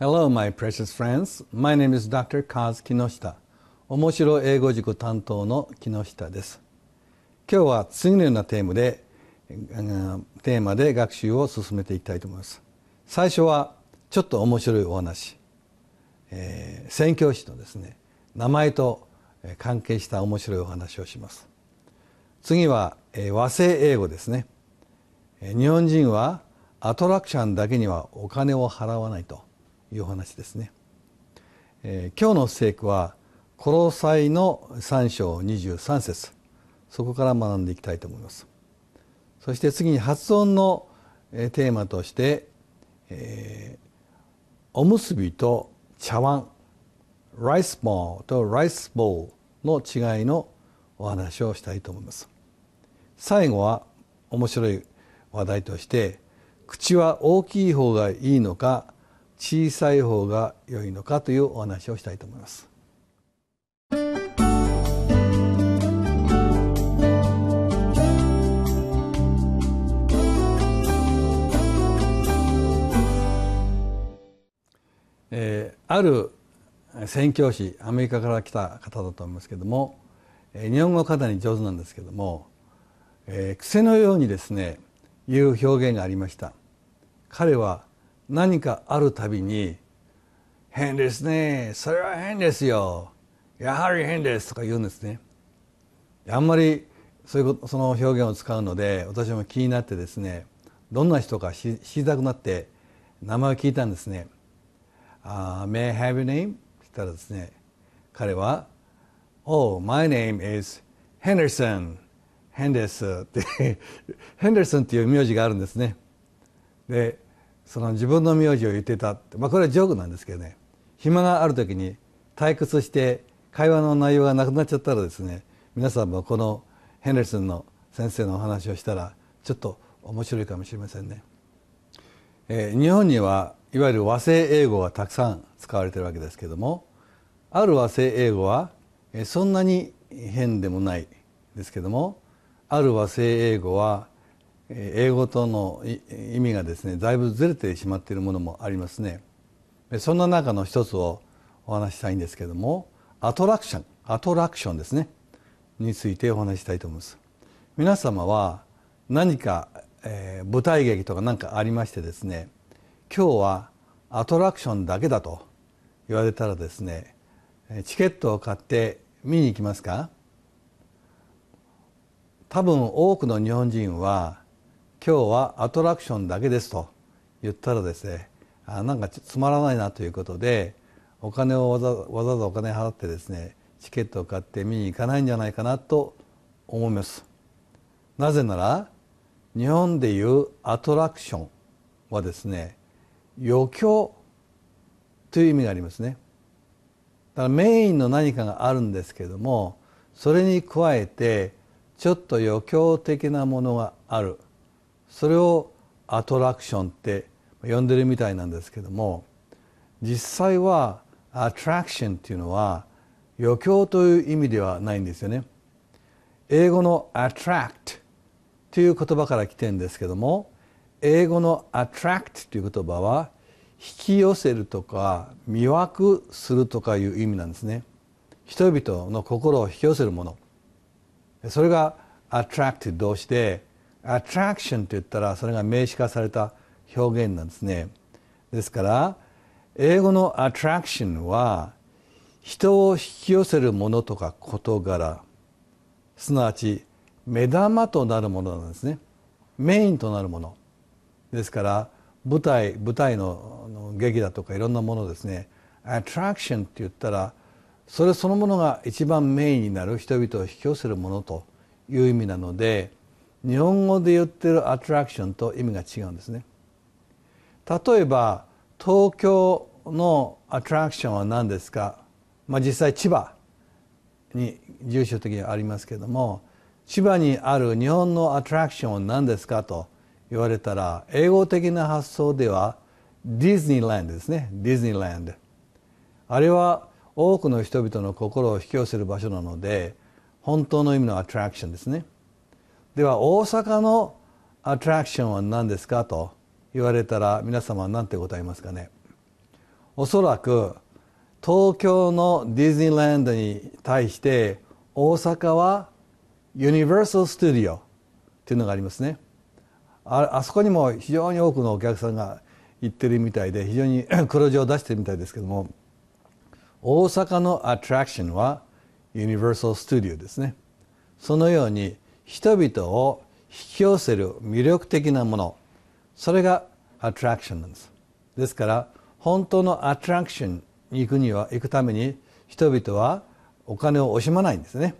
Hello, my precious friends. My name is Dr. Kaz Kinoshita. 面白英語塾担当の木下です。今日は次のようなテーマで、テーマで学習を進めていきたいと思います。最初は、ちょっと面白いお話。えー、宣教師のですね、名前と関係した面白いお話をします。次は、えー、和製英語ですね。日本人はアトラクションだけにはお金を払わないと。いう話ですね、えー、今日の聖句は「コロサイの三章二十三節そこから学んでいきたいと思いますそして次に発音のテーマとして、えー、おむすびと茶碗ライスボールとライスボールの違いのお話をしたいと思います最後は面白い話題として口は大きい方がいいのか小さい方が良いのかというお話をしたいと思います。えー、ある宣教師アメリカから来た方だと思いますけれども、えー、日本語かなり上手なんですけれども、えー、癖のようにですねいう表現がありました彼は何かあるたびに「変ですねそれは変ですよやはり変です」とか言うんですね。あんまりそういうその表現を使うので私も気になってですねどんな人か知りたくなって名前を聞いたんですね。Uh, may I have name? って言ったらですね彼は「Oh, my name is Henderson」「ヘンデス」って「ヘンデルソン」っていう名字があるんですね。でその自分の名字を言ってたまあ、これはジョークなんですけどね暇がある時に退屈して会話の内容がなくなっちゃったらですね皆さんもこのヘンレスンの先生のお話をしたらちょっと面白いかもしれませんね。えー、日本にはいわゆる和製英語がたくさん使われてるわけですけどもある和製英語は、えそんなに変でもないですけどもある和製英語は英語との意味がですねだいぶずれてしまっているものもありますねそんな中の一つをお話したいんですけれどもアトラクションアトラクションですねについてお話したいと思います皆様は何か、えー、舞台劇とか何かありましてですね今日はアトラクションだけだと言われたらですねチケットを買って見に行きますか多分多くの日本人は今日はアトラクションだけですと言ったらですねあなんかつまらないなということでお金をわざわざお金払ってですねチケットを買って見に行かないんじゃないかなと思いますなぜなら日本でいうアトラクションはですね余興という意味がありますねだからメインの何かがあるんですけどもそれに加えてちょっと余興的なものがあるそれをアトラクションって呼んでるみたいなんですけども実際はアトラクションっていうのは余興という意味ではないんですよね英語の attract という言葉から来てるんですけども英語の attract という言葉は引き寄せるとか魅惑するとかいう意味なんですね人々の心を引き寄せるものそれが attract 動詞でアトラクションといったらそれが名詞化された表現なんですねですから英語のアトラクションは人を引き寄せるものとか事柄すなわち目玉となるものなんですねメインとなるものですから舞台舞台の劇だとかいろんなものですねアトラクションって言ったらそれそのものが一番メインになる人々を引き寄せるものという意味なので日本語で言ってるアトラクションと意味が違うんですね例えば東京のアトラクションは何ですか、まあ、実際千葉に住所的にはありますけれども千葉にある日本のアトラクションは何ですかと言われたら英語的な発想ではディズニーランドですねディズニーランドあれは多くの人々の心を引き寄せる場所なので本当の意味のアトラクションですねでは大阪のアトラクションは何ですかと言われたら皆様は何て答えますかねおそらく東京のディズニーランドに対して大阪はユニバーサル・スタジオというのがありますねあそこにも非常に多くのお客さんが行ってるみたいで非常に 黒字を出してるみたいですけども大阪のアトラクションはユニバーサル・スタジオですねそのように人々を引き寄せる魅力的なものそれがアトラクションなんですですから本当のアトラクションに行くには行くために人々はお金を惜しまないんですね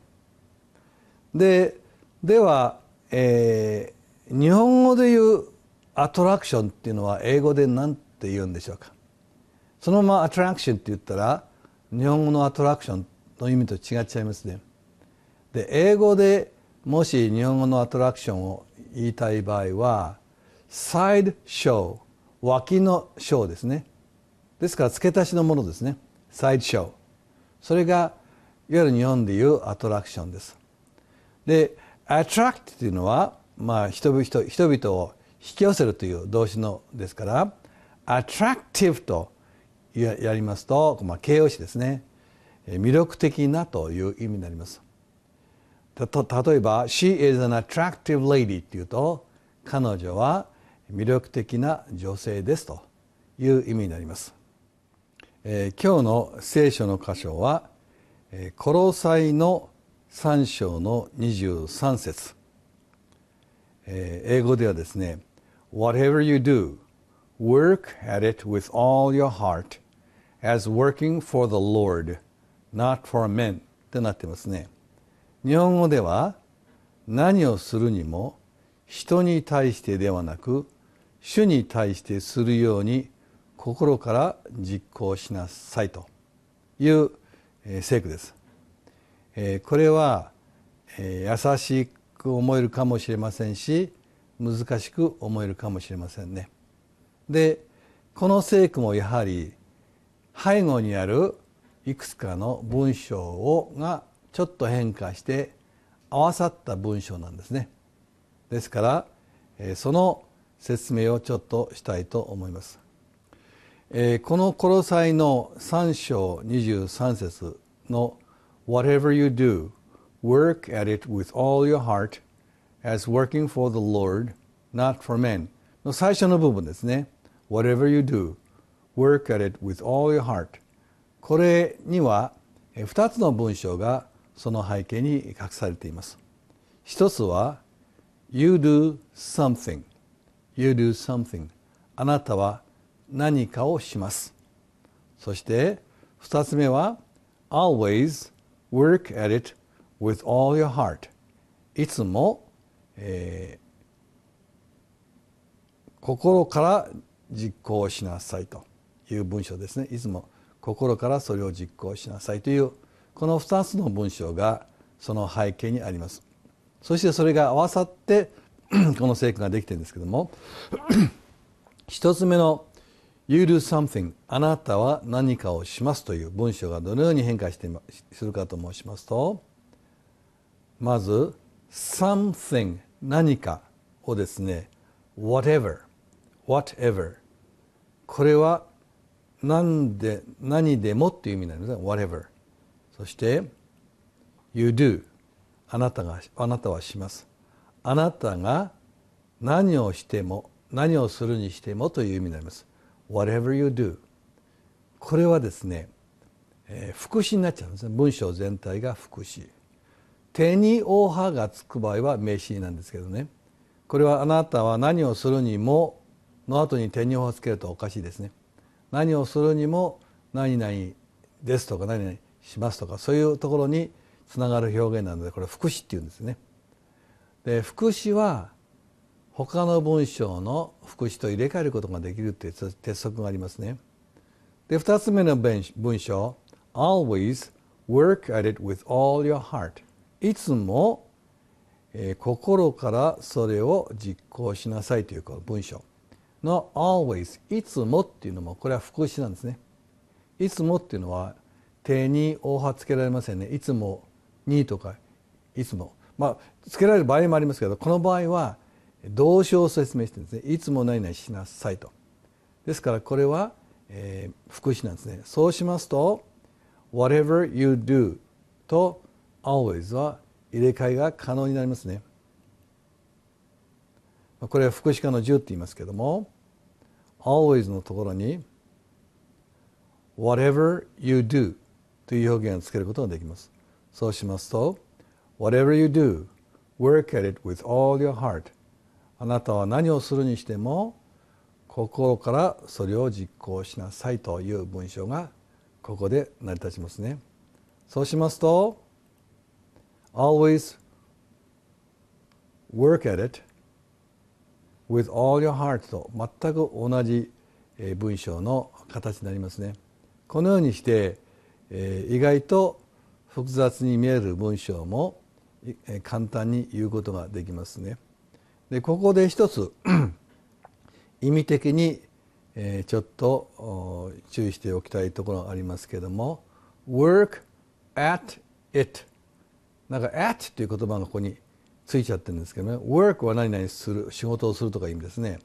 ででは、えー、日本語で言うアトラクションっていうのは英語で何て言うんでしょうかそのままアトラクションって言ったら日本語のアトラクションの意味と違っちゃいますねで英語でもし日本語のアトラクションを言いたい場合はサイドショー脇のショーですねですから付け足しのものですねサイドショーそれがいわゆる日本でいうアトラクションですでアトラクトというのは、まあ、人々人々を引き寄せるという動詞のですからアトラクティブとやりますと、まあ、形容詞ですね魅力的なという意味になります例えば「She is an attractive lady」っていうと彼女は魅力的な女性ですという意味になります、えー、今日の聖書の箇所は「えー、コロサイの3章の23節」えー、英語ではですね「Whatever you do work at it with all your heart as working for the Lord not for men」ってなってますね日本語では何をするにも人に対してではなく主に対してするように心から実行しなさいという聖句です。これは優しく思えるかもしれませんし難しく思えるかもしれませんね。でこの聖句もやはり背後にあるいくつかの文章をがちょっと変化して合わさった文章なんですねですからその説明をちょっとしたいと思いますこの「コロサイ」の3章23節の「Whatever you do work at it with all your heart as working for the Lord not for men」の最初の部分ですね「Whatever you do work at it with all your heart」これには2つの文章がその背景に隠されています一つは You do something You do something あなたは何かをしますそして二つ目は Always work at it with all your heart いつも、えー、心から実行しなさいという文章ですねいつも心からそれを実行しなさいというこの2つの文章がその背景にありますそしてそれが合わさって この聖句ができてるんですけども1 つ目の「You do something」「あなたは何かをします」という文章がどのように変化してするかと申しますとまず「something」何かをですね「whatever」「whatever」これは何で何でもっていう意味なんですね「whatever」そして You do あなたがあなたはしますあなたが何をしても何をするにしてもという意味になります Whatever you do これはですね、えー、副詞になっちゃうんですね文章全体が副詞手に大葉がつく場合は名詞なんですけどねこれはあなたは何をするにもの後に手に大葉つけるとおかしいですね何をするにも何々ですとか何々しますとかそういうところにつながる表現なのでこれ福祉」っていうんですね。で副詞は他の文章の副詞と入れ替えることができるという鉄則がありますね。で2つ目の文章 Always work at it with all your heart いつも、えー、心からそれを実行しなさいという文章の Always いつもっていうのもこれは副詞なんですね。いつもっていうのは手に大葉つけられませんねいつもにとかいつもまあつけられる場合もありますけどこの場合は動詞を説明してるんですねいつも何々しなさいとですからこれは、えー、副詞なんですねそうしますと whatever you do と always は入れ替えが可能になりますねこれは福祉化の10って言いますけども always のところに whatever you do という表現をつけることができます。そうしますと、Whatever you do, work at it with all your heart. あなたは何をするにしても心からそれを実行しなさいという文章がここで成り立ちますね。そうしますと Always work at it with all your heart と全く同じ文章の形になりますね。このようにしてえ意外と複雑に見える文章も、え簡単に言うことができますね。でここで一つ 意味的に、えちょっと注意しておきたいところがありますけども「work at it」なんか「at」という言葉がここについちゃってるんですけどね「work」は何々する仕事をするとか意味ですね。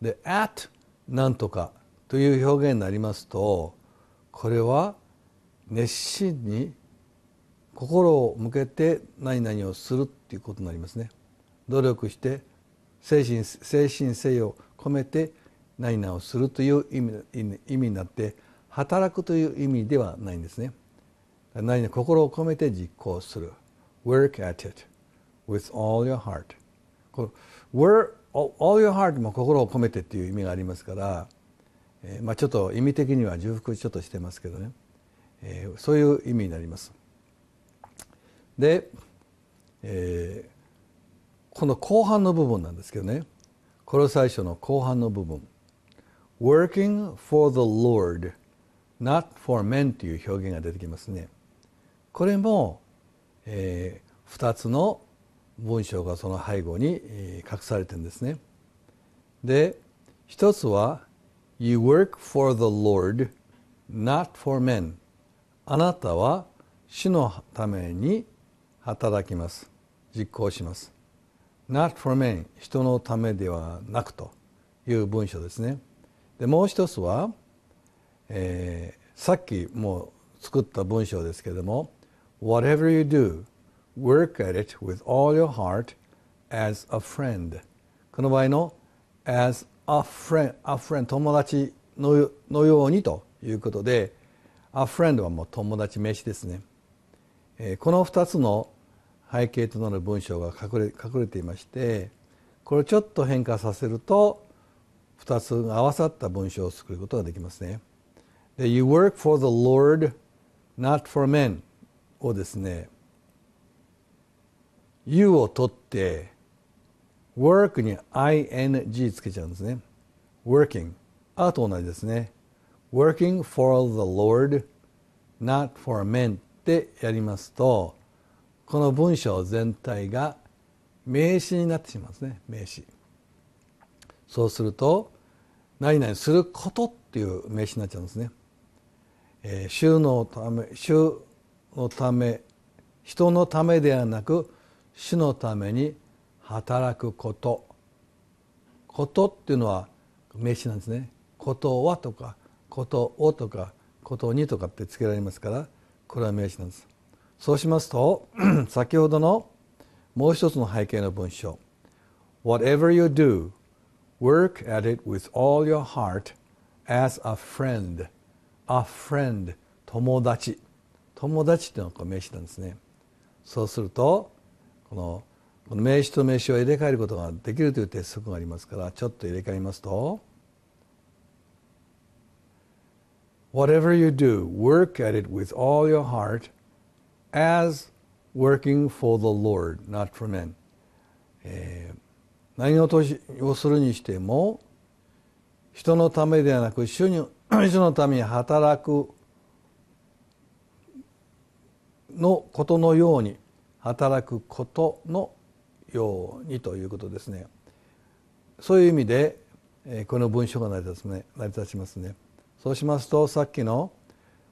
で「at なんとか」という表現になりますとこれは「熱心に心を向けて何々をするっていうことになりますね努力して精神精神性を込めて何々をするという意味意味になって働くという意味ではないんですね何々心を込めて実行する work at it with all your heart work all your heart も心を込めてっていう意味がありますから、えー、まあちょっと意味的には重複ちょっとしてますけどねえー、そういう意味になります。で、えー、この後半の部分なんですけどねこの最初の後半の部分「working for the Lord not for men」という表現が出てきますね。これも、えー、2つの文章がその背後に、え隠されてるんですね。で1つは「You work for the Lord not for men」あなたは主のために働きます。実行します。not for men 人のためではなくという文章ですね。でもう一つは、えー、さっきもう作った文章ですけれども whatever you do work at it with all your heart as a friend この場合の as a friend, a friend 友達のようにということで a friend はもう友達名詞ですね、えこの2つの背景となる文章が隠れ隠れていましてこれをちょっと変化させると2つ合わさった文章を作ることができますね。で「You work for the Lord, not for men」をですね「You」を取って「work」に「ing」つけちゃうんですね。working。あと同じですね。working for the Lord, not for men ってやりますとこの文章全体が名詞になってしまうんですね名詞そうすると何々することっていう名詞になっちゃうんですね、えー、主のため主のため人のためではなく主のために働くことことっていうのは名詞なんですねことはとかことをとかことにとかってつけられますからこれは名詞なんですそうしますと 先ほどのもう一つの背景の文章 Whatever you do work at it with all your heart as a friend a friend 友達友達というのが名詞なんですねそうするとこの名詞と名詞を入れ替えることができるという鉄則がありますからちょっと入れ替えますと Whatever you do, work at it with all your heart as working for the Lord, not for men. えー、何をするにしても人のためではなく主に 主のために働くのことのように働くことのようにということですねそういう意味でこの文章が成り立ちますね成り立ちますね。そうしますとさっきの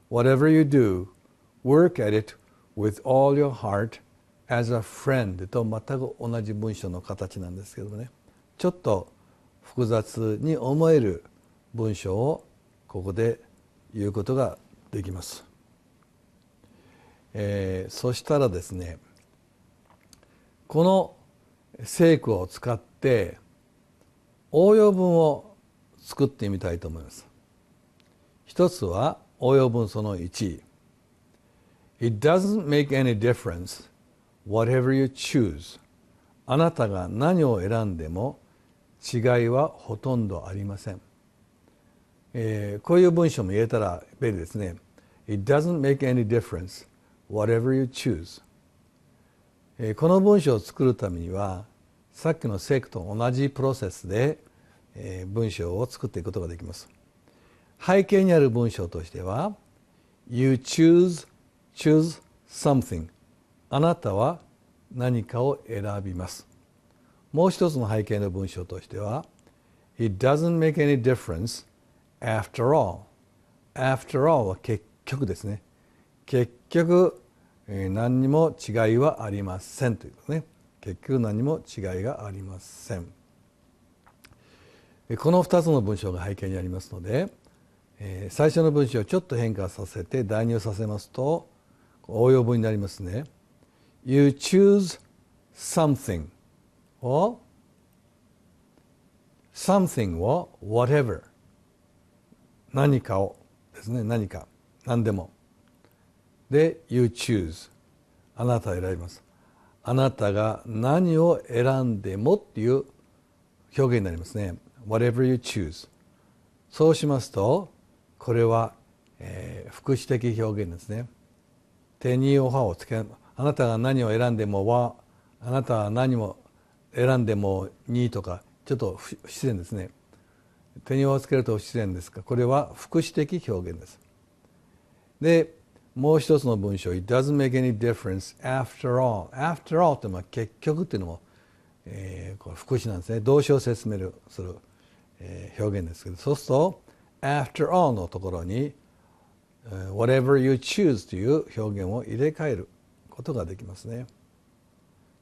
Whatever you do, work at it with all your heart as a friend と全く同じ文章の形なんですけどもねちょっと複雑に思える文章をここで言うことができます、えー、そしたらですねこの聖句を使って応用文を作ってみたいと思います一つは応用文その1 It doesn't make any difference whatever you choose あなたが何を選んでも違いはほとんどありません、えー、こういう文章も言えたら便利ですね It doesn't make any difference whatever you choose、えこの文章を作るためにはさっきの聖句と同じプロセスで、え文章を作っていくことができます背景にある文章としては You choose, choose something あなたは何かを選びますもう一つの背景の文章としては It doesn't make any difference after all after all は結局ですね結局何にも違いはありませんということね結局何も違いがありませんこの2つの文章が背景にありますのでえ最初の文章をちょっと変化させて代入させますと応用文になりますね。You choose something を something を whatever 何かをですね何か何でもで you choose あなたを選びますあなたが何を選んでもっていう表現になりますね whatever you choose そうしますとこれは、えー、副詞的表現ですね手におはをつけあなたが何を選んでもはあなたは何も選んでもにとかちょっと不自然ですね手におをつけると不自然ですかこれは副詞的表現ですでもう一つの文章 It doesn't make any difference after all after all というのは結局っていうのも、えー、これ副詞なんですね動詞を説明する、えー、表現ですけどそうすると after all のところに whatever you choose という表現を入れ替えることができますね。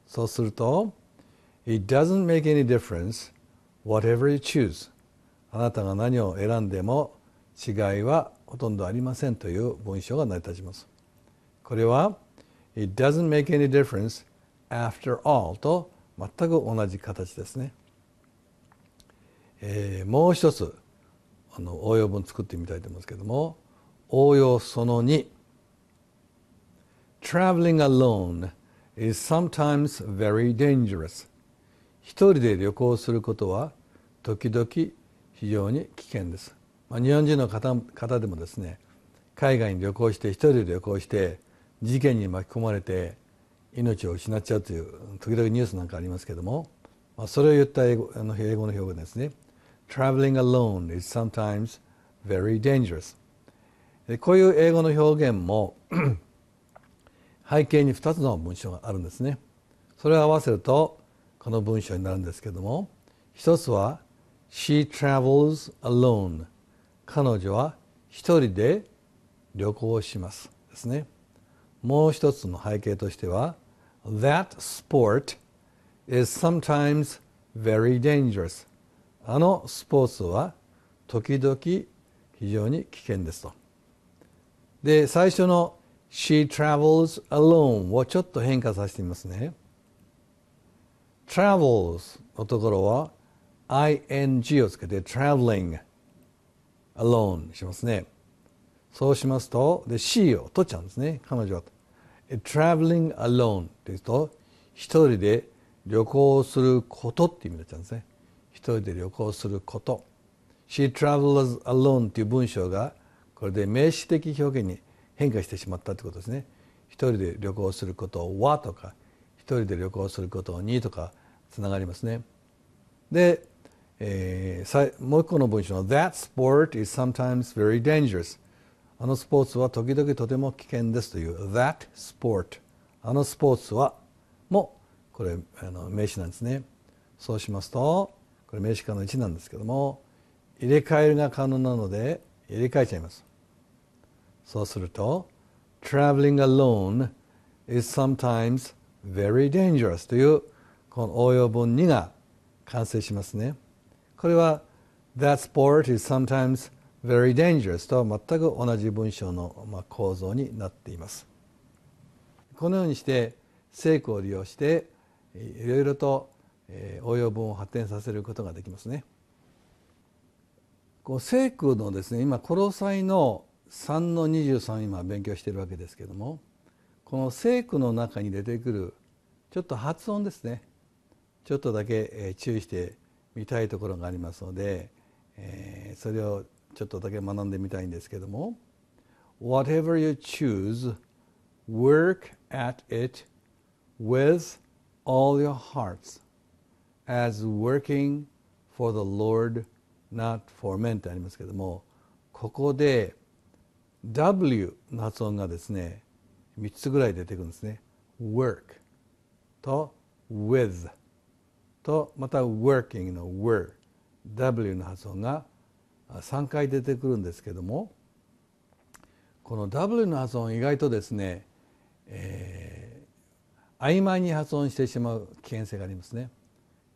そうすると It doesn't make any difference whatever you choose あなたが何を選んでも違いはほとんどありませんという文章が成り立ちます。これは It doesn't make any difference after all と全く同じ形ですね。えー、もう一つあの応用文作ってみたいと思いますけれども応用その2 Traveling alone is sometimes very dangerous 一人で旅行することは時々非常に危険です、まあ、日本人の方方でもですね海外に旅行して一人で旅行して事件に巻き込まれて命を失っちゃうという時々ニュースなんかありますけれども、まあ、それを言った英語あの英語の表現ですね traveling alone is sometimes very dangerous こういう英語の表現も背景に2つの文章があるんですねそれを合わせるとこの文章になるんですけども一つは She travels alone 彼女は一人で旅行をしますですねもう一つの背景としては That sport is sometimes very dangerous あのスポーツは時々非常に危険ですと。で最初の「She travels alone」をちょっと変化させてみますね。travels のところは ing をつけて traveling alone しますね。そうしますと、で、she を取っちゃうんですね、彼女は。traveling alone って言うと、一人で旅行することって意味になっちゃうんですね。人で旅行すること She travels alone という文章がこれで名詞的表現に変化してしまったということですね一人で旅行することを「は」とか一人で旅行することを「に」とかつながりますねで、えー、もう一個の文章の「That sport is sometimes very dangerous」あのスポーツは時々とても危険ですという「That sport」あのスポーツはもこれあの名詞なんですねそうしますとこれ名詞化の1なんですけども入れ替えるが可能なので入れ替えちゃいますそうすると traveling alone is sometimes very dangerous というこの応用文2が完成しますねこれは that sport is sometimes very dangerous と全く同じ文章の構造になっていますこのようにして成功を利用していろいろとえ応用文を発展させることができますね。こう聖句のですね今「コロサイ」の3の23今勉強しているわけですけどもこの聖句の中に出てくるちょっと発音ですねちょっとだけ、え注意してみたいところがありますので、えそれをちょっとだけ学んでみたいんですけども「Whatever you choose work at it with all your hearts」as working for the Lord, not for men ってありますけども、ここで W の発音がですね、3つぐらい出てくるんですね。work と with とまた working の were W の発音が3回出てくるんですけどもこの W の発音意外とですね、えー、曖昧に発音してしまう危険性がありますね。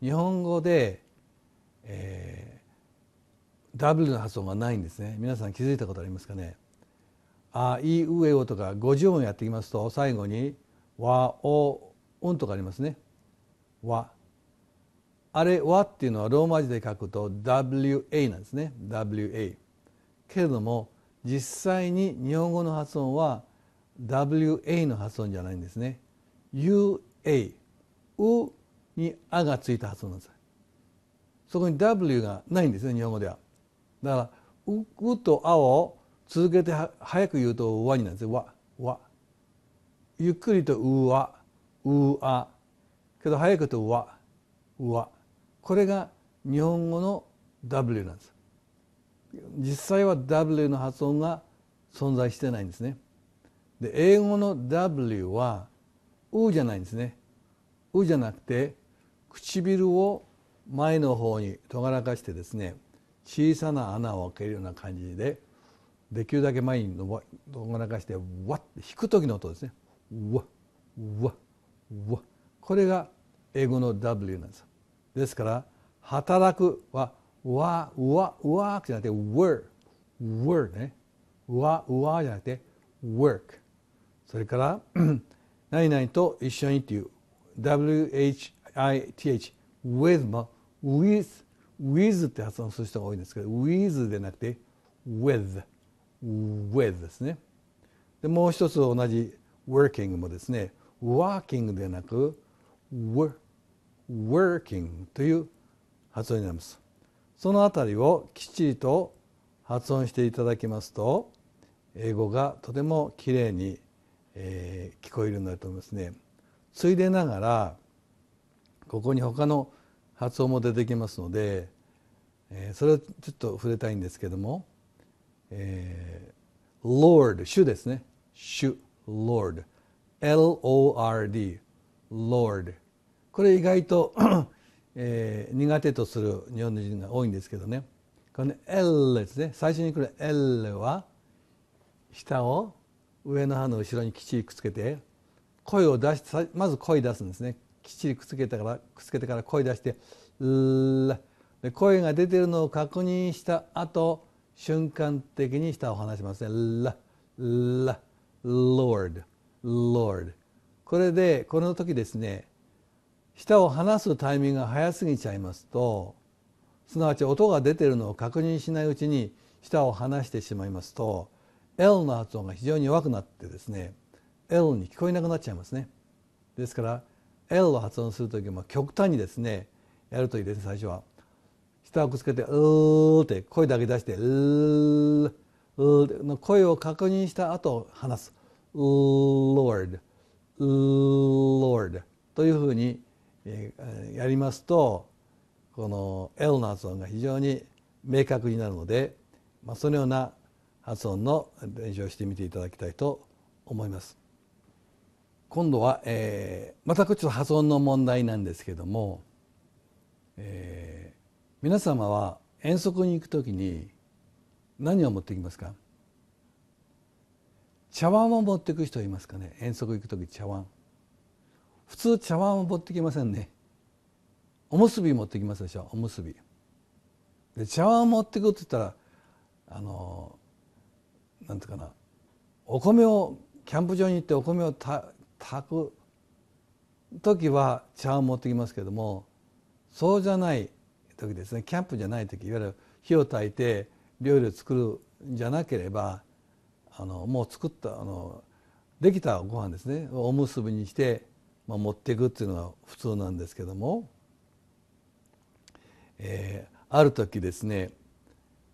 日本語で、えー、W の発音がないんですね皆さん気づいたことありますかねあいうえおとか50音やってきますと最後にわおうんとかありますねわあれわっていうのはローマ字で書くと WA なんですね WA けれども実際に日本語の発音は WA の発音じゃないんですね UA うに「あ」がついたはずなんですそこに W がないんですね日本語ではだから「う」うと「あ」を続けて早く言うと「わ」になるんですよ「わ」「わ」ゆっくりと「うわ」「うあ」けど早くと「わ」「うわ」これが日本語の W なんです実際は W の発音が存在してないんですねで英語の W は「う」じゃないんですね「う」じゃなくて「唇を前の方に尖らかしてですね小さな穴を開けるような感じでできるだけ前に尖らかしてわって引く時の音ですねわわわこれが英語の W なんですですから働くはわわわじゃなくて were w o r ねわわじゃなくて work それから 何々と一緒にっていう WH with, with, with って発音する人が多いんですけど with でなくて with, with ですねでもう一つ同じ working もですね working でなく wor, working という発音になりますそのあたりをきっちりと発音していただきますと英語がとてもきれいに、えー、聞こえるようになると思いますね。ついでながらここに他の発音も出てきますので、えー、それをちょっと触れたいんですけども、えー、Lord 主ですね主 Lord L-O-R-D Lord これ意外とえー、苦手とする日本人が多いんですけどねこの L ですね最初に来る L は舌を上の歯の後ろにきちりくっつけて声を出してまず声出すんですねきっちりくっつけてからくっつけてから声出して「ルで声が出てるのを確認した後瞬間的に舌を離しますね「ラ」「ラ」「Lord」「Lord」これでこの時ですね舌を離すタイミングが早すぎちゃいますとすなわち音が出てるのを確認しないうちに舌を離してしまいますと L の発音が非常に弱くなってですね L に聞こえなくなっちゃいますねですから L を発音する時も極端にですねやるといいですね最初は。下をくっつけて「うー」って声だけ出して「うー」の声を確認した後話す「Lord」「Lord」というふうにやりますとこの L の発音が非常に明確になるので、まあ、そのような発音の練習をしてみていただきたいと思います。今度は、えー、またこっちの破損の問題なんですけども、えー、皆様は遠足に行くときに何を持ってきますか茶碗を持ってく人いますかね遠足行く時茶碗普通茶碗を持ってきませんねおむすび持ってきますでしょおむすびで茶碗を持ってくって言ったらあのなんていうかなお米をキャンプ場に行ってお米をた炊く時は茶を持ってきますけどもそうじゃない時ですねキャンプじゃない時いわゆる火を焚いて料理を作るんじゃなければあのもう作ったあのできたご飯ですねおむすびにして、まあ、持っていくっていうのが普通なんですけども、えー、ある時ですね、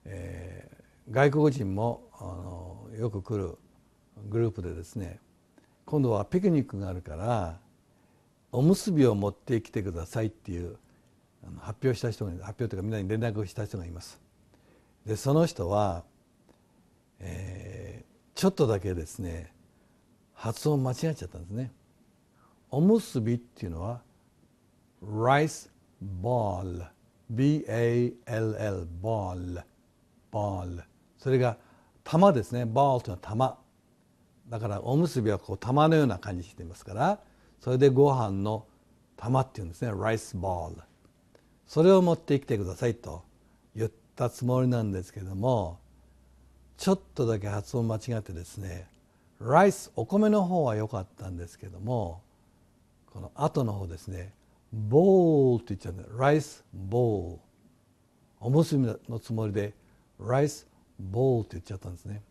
えー、外国人もあのよく来るグループでですね今度はピクニックがあるからおむすびを持ってきてくださいっていう発表した人が発表というかみんなに連絡をした人がいますでその人は、えー、ちょっとだけですね発音間違っちゃったんですねおむすびっていうのはライスボール B-A-L-L ボールボールそれが玉ですねボールというのは玉だからおむすびはこう玉のような感じにしてますからそれでご飯の玉っていうんですねライスボールそれを持ってきてくださいと言ったつもりなんですけどもちょっとだけ発音間違ってですねライスお米の方は良かったんですけどもこの後の方ですねボールって言っちゃうんでライスボールおむすびのつもりでライスボールって言っちゃったんですね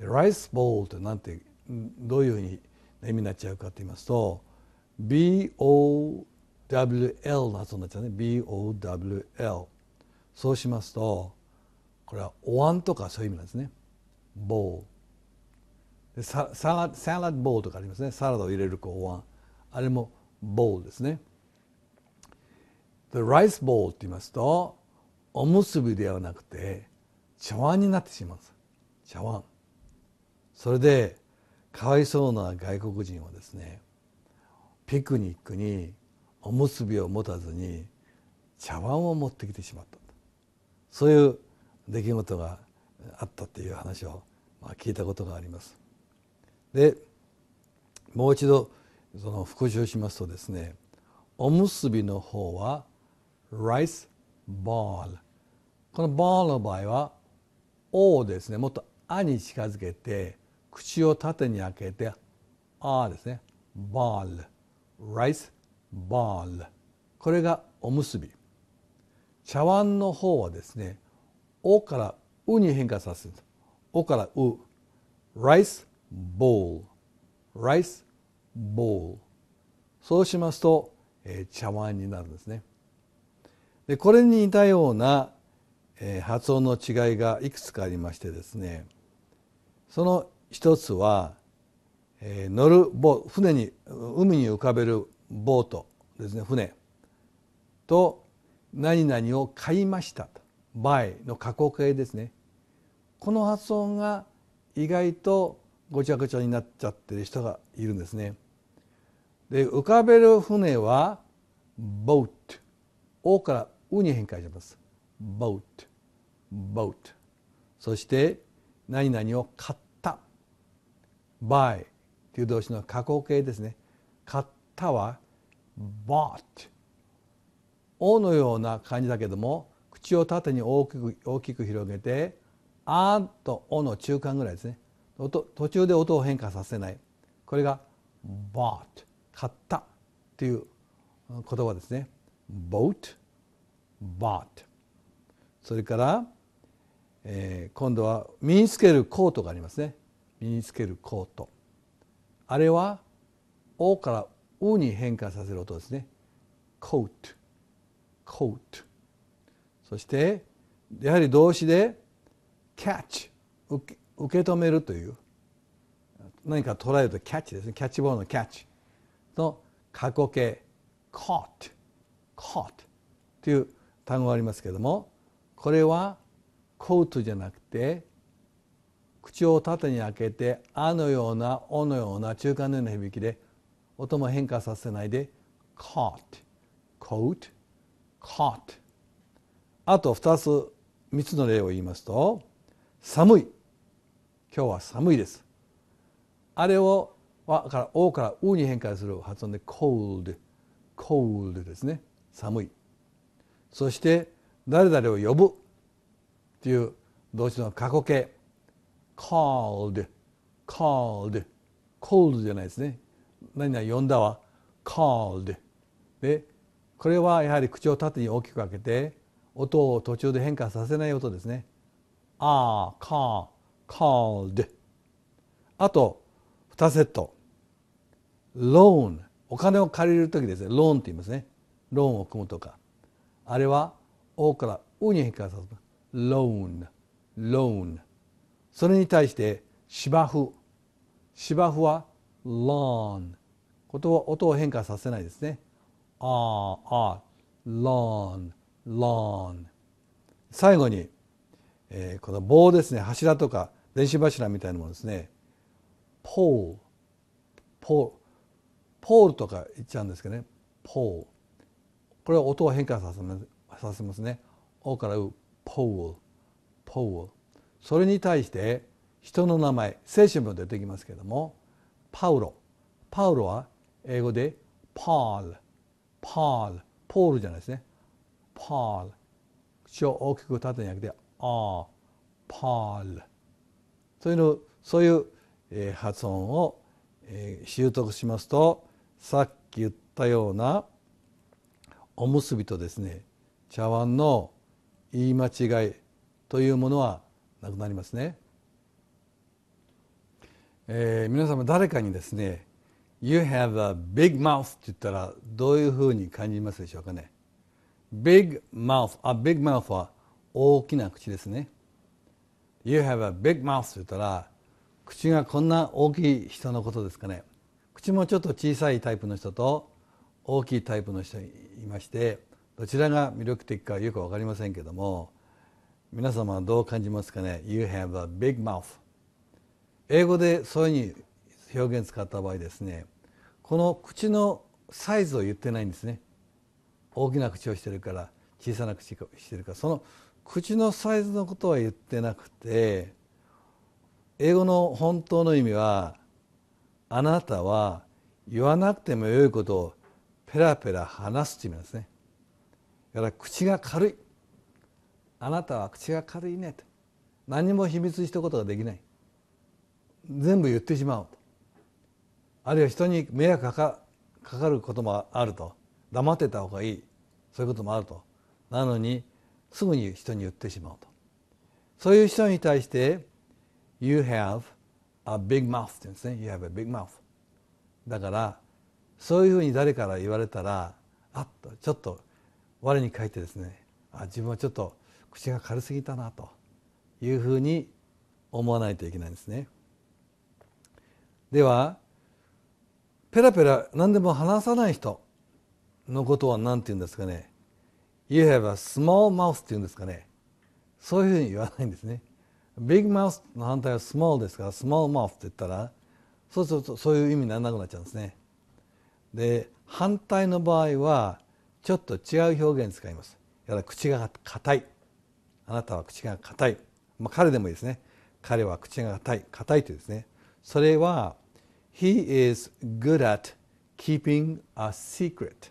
ライスボールってなんてどういうふうに意味になっちゃうかと言いますと BOWL の発音になっちゃうね BOWL そうしますとこれはお椀とかそういう意味なんですねボールサラサラダボールとかありますねサラダを入れるこうお椀あれもボールですね The rice bowl って言いますとおむすびではなくて茶碗になってしまうんです茶碗それでかわいそうな外国人はですねピクニックにおむすびを持たずに茶碗を持ってきてしまったそういう出来事があったっていう話を聞いたことがあります。でもう一度その復習しますとですねおむすびの方はライスボールこのボールの場合は「O」ですねもっと「あ」に近づけて「口を縦に開けて「あ」ですね「バール」「ライス」「バール」これがおむすび茶碗の方はですね「お」から「う」に変化させる「お」から「う」「ライス」「ボール」「ライス」「ボール」そうしますと、えー、茶碗になるんですねでこれに似たような、えー、発音の違いがいくつかありましてですねその一つは、えー、乗るボ船に海に浮かべるボートですね船と何々を買いましたと「b の過去形ですねこの発音が意外とごちゃごちゃになっちゃってる人がいるんですね。で浮かべる船は「ボート」「t お」から「う」に変換します。「ボート」「ボート」そして何々を買った by という動詞の過去形ですね買ったは bought おのような感じだけども口を縦に大きく大きく広げてあとおの中間ぐらいですね途中で音を変化させないこれが bought 買ったという言葉ですね boat bought それから、えー、今度は身につけるコートがありますね身につけるコートあれは「お」から「う」に変化させる音ですねコートコートそしてやはり動詞で「キャッチ」受け受け止めるという何か捉えるとキャッチですねキャッチボールのキャッチの過去形コート」「コート」という単語がありますけれどもこれはコートじゃなくて口を縦に開けて「あ」のような「お」のような中間のような響きで音も変化させないで「caught」「coat」「caught」あと2つ3つの例を言いますと「寒い」「今日は寒いです」あれを「わ」から「お」から「う」に変化する発音で「cold」「cold」ですね寒いそして「誰々を呼ぶ」という動詞の過去形 called called called じゃないですね何々呼んだわ called でこれはやはり口を縦に大きく開けて音を途中で変化させない音ですね a あ、call called あと2セット loan お金を借りる時ですねローンって言いますねローンを組むとかあれは O から U に変化させるローンローンそれに対して芝生芝生はローンことは音を変化させないですねああ」「あローンローン最後に、えー、この棒ですね柱とか電子柱みたいなものですねポールポールポールとか言っちゃうんですけどねポールこれは音を変化させますね「お」から「う」「ポール」「ポール」それに対して人の名前聖書も出てきますけどもパウロパウロは英語でパールパールポールじゃないですねパール口を大きく立てなくてあパールそういうのそういう、えー、発音を、えー、習得しますとさっき言ったようなおむすびとですね茶碗の言い間違いというものはなくなりますね、えー、皆様誰かにですね「You have a big mouth」って言ったらどういうふうに感じますでしょうかね Big mouth あ Big mouth は大きな口ですね You have a big mouth って言ったら口がこんな大きい人のことですかね口もちょっと小さいタイプの人と大きいタイプの人いましてどちらが魅力的かよく分かりませんけども皆様はどう感じますかね You have a big mouth 英語でそういうふうに表現使った場合ですねこの口のサイズを言ってないんですね大きな口をしてるから小さな口をしてるからその口のサイズのことは言ってなくて英語の本当の意味はあなたは言わなくてもよいことをペラペラ話すという意味なんですねだから口が軽いあなたは口が軽いねと何も秘密したことができない全部言ってしまうとあるいは人に迷惑かかることもあると黙ってた方がいいそういうこともあるとなのにすぐに人に言ってしまうとそういう人に対して「You have a big mouth」って言うんですね「You have a big mouth」だからそういうふうに誰から言われたらあっとちょっと我に返ってですねあ自分はちょっと口が軽すぎたなというふうに思わないといけないんですね。ではペラペラ何でも話さない人のことは何て言うんですかね You have a small mouth って言うんですかねそういうふうに言わないんですね。Big mouth の反対は small ですから small mouth って言ったらそうするとそういう意味にならなくなっちゃうんですね。で反対の場合はちょっと違う表現使います。やら口が硬いあなたは口が硬い、まあ、彼でもいいですね彼は口が硬い硬いというですねそれは He is good at keeping a secret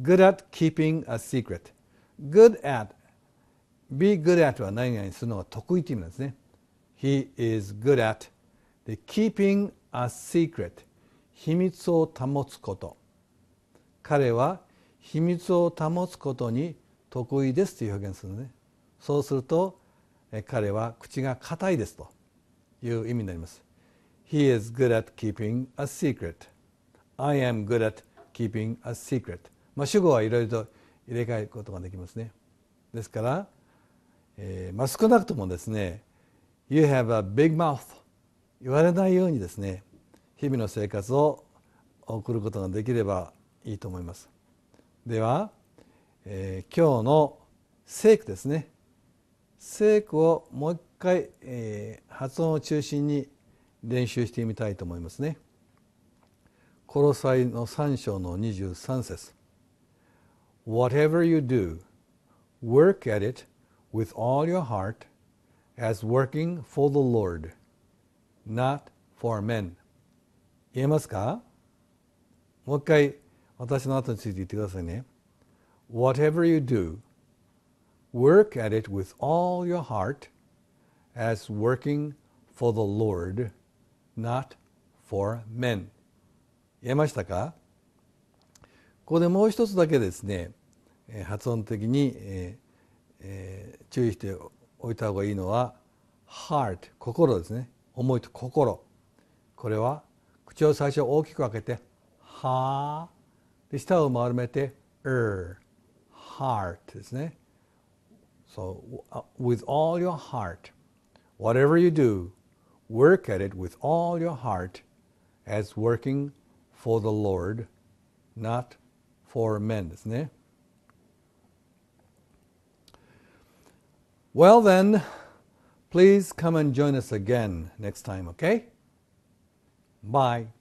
good at keeping a secret good at be good at は何々するのが得意という意味なんですね He is good at で keeping a secret 秘密を保つこと彼は秘密を保つことに得意ですという表現するねそうすると彼は口が固いですという意味になります He is good at keeping a secret I am good at keeping a secret まあ主語はいろいろと入れ替えることができますねですから、えー、まあ少なくともですね You have a big mouth 言われないようにですね日々の生活を送ることができればいいと思いますでは、えー、今日の聖句ですね聖句をもう一回、えー、発音を中心に練習してみたいと思いますね。コロサイの3章の23節 Whatever you do, work at it with all your heart as working for the Lord, not for men. 言えますかもう一回私の後について言ってくださいね。Whatever you do, Work at it with all your heart as working for the Lord, not for men. 言えましたかここでもう一つだけですね、発音的に、えーえー、注意しておいた方がいいのは heart 心ですね思いと心これは口を最初大きく開けて「は」で舌を丸めて「er」「heart」ですね So, uh, with all your heart, whatever you do, work at it with all your heart as working for the Lord, not for men, isn't it? Well, then, please come and join us again next time, okay? Bye.